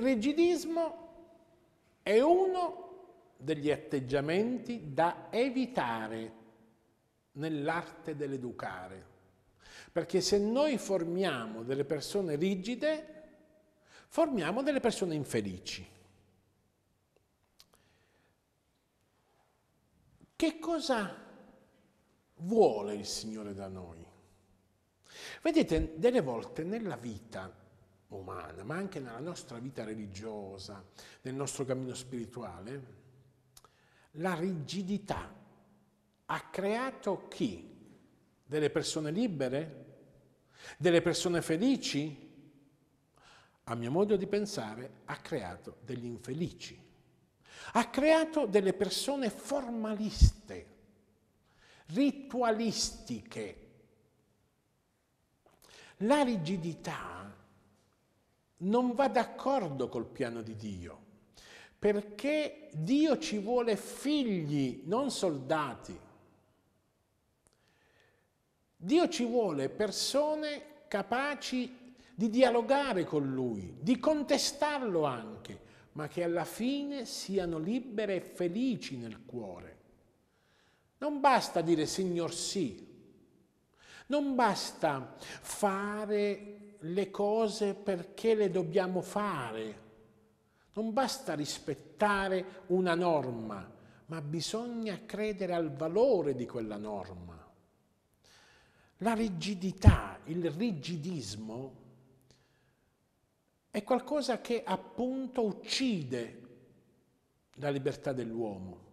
Il rigidismo è uno degli atteggiamenti da evitare nell'arte dell'educare. Perché se noi formiamo delle persone rigide, formiamo delle persone infelici. Che cosa vuole il Signore da noi? Vedete, delle volte nella vita umana, ma anche nella nostra vita religiosa, nel nostro cammino spirituale, la rigidità ha creato chi? Delle persone libere? Delle persone felici? A mio modo di pensare, ha creato degli infelici. Ha creato delle persone formaliste, ritualistiche. La rigidità non va d'accordo col piano di Dio, perché Dio ci vuole figli, non soldati. Dio ci vuole persone capaci di dialogare con Lui, di contestarlo anche, ma che alla fine siano libere e felici nel cuore. Non basta dire Signor sì, non basta fare le cose perché le dobbiamo fare. Non basta rispettare una norma, ma bisogna credere al valore di quella norma. La rigidità, il rigidismo, è qualcosa che appunto uccide la libertà dell'uomo.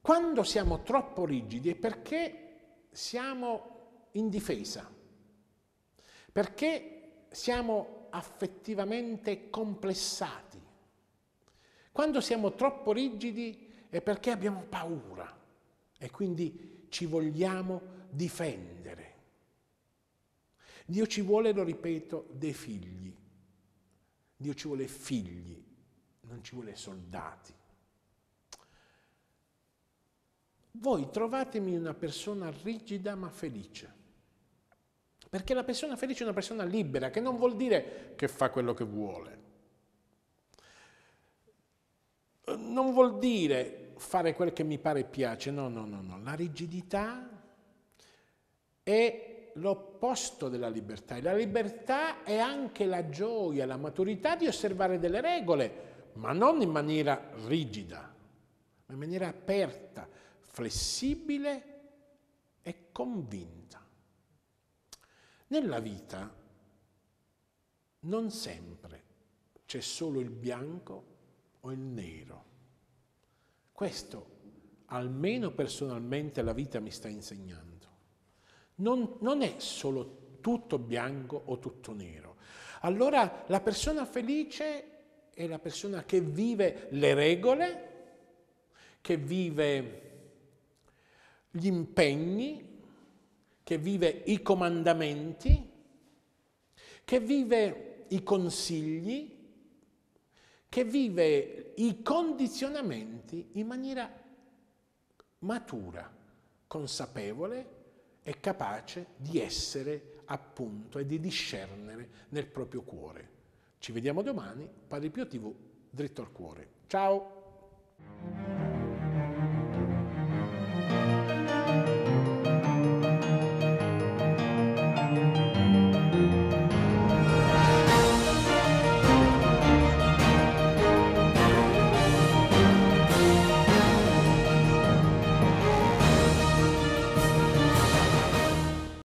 Quando siamo troppo rigidi è perché siamo indifesa, perché siamo affettivamente complessati. Quando siamo troppo rigidi è perché abbiamo paura e quindi ci vogliamo difendere. Dio ci vuole, lo ripeto, dei figli. Dio ci vuole figli, non ci vuole soldati. Voi trovatemi una persona rigida ma felice. Perché la persona felice è una persona libera, che non vuol dire che fa quello che vuole. Non vuol dire fare quel che mi pare e piace, no, no, no, no. La rigidità è l'opposto della libertà e la libertà è anche la gioia, la maturità di osservare delle regole, ma non in maniera rigida, ma in maniera aperta, flessibile e convinta. Nella vita non sempre c'è solo il bianco o il nero. Questo almeno personalmente la vita mi sta insegnando. Non, non è solo tutto bianco o tutto nero. Allora la persona felice è la persona che vive le regole, che vive gli impegni, che vive i comandamenti, che vive i consigli, che vive i condizionamenti in maniera matura, consapevole e capace di essere appunto e di discernere nel proprio cuore. Ci vediamo domani, Padre Pio TV, dritto al cuore. Ciao!